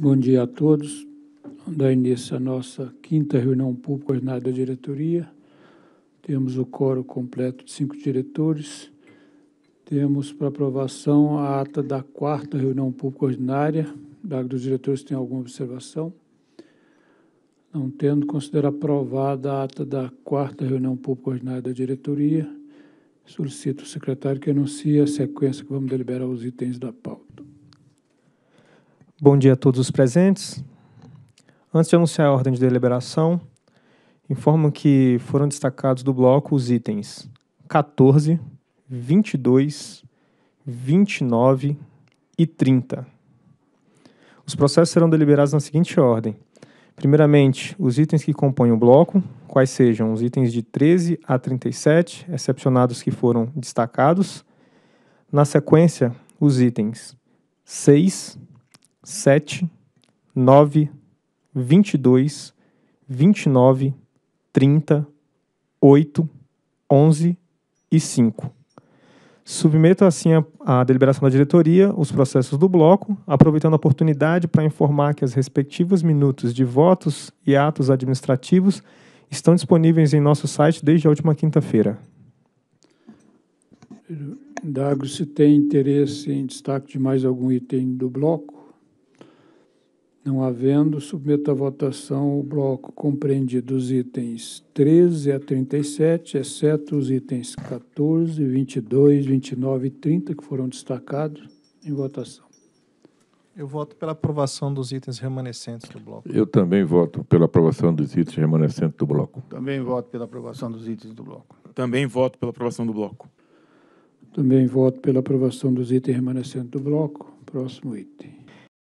Bom dia a todos. Vamos dar início à nossa quinta reunião pública ordinária da diretoria. Temos o coro completo de cinco diretores. Temos para aprovação a ata da quarta reunião pública ordinária. Dos diretores tem alguma observação? Não tendo, considero aprovada a ata da quarta reunião pública ordinária da diretoria. Solicito o secretário que anuncie a sequência que vamos deliberar os itens da pauta. Bom dia a todos os presentes. Antes de anunciar a ordem de deliberação, informo que foram destacados do bloco os itens 14, 22, 29 e 30. Os processos serão deliberados na seguinte ordem: primeiramente, os itens que compõem o bloco, quais sejam os itens de 13 a 37, excepcionados que foram destacados. Na sequência, os itens 6, 7, 9, 22, 29, 30, 8, 11 e 5. Submeto assim à deliberação da diretoria os processos do bloco, aproveitando a oportunidade para informar que as respectivas minutos de votos e atos administrativos estão disponíveis em nosso site desde a última quinta-feira. Dago, se tem interesse em destaque de mais algum item do bloco? Não havendo, submeto à votação o bloco compreendido dos itens 13 a 37, exceto os itens 14, 22, 29 e 30, que foram destacados em votação. Eu voto pela aprovação dos itens remanescentes do bloco. Eu também voto pela aprovação dos itens remanescentes do bloco. Também voto pela aprovação dos itens do bloco. Também voto pela aprovação do bloco. Também voto pela aprovação dos itens remanescentes do bloco. Próximo item.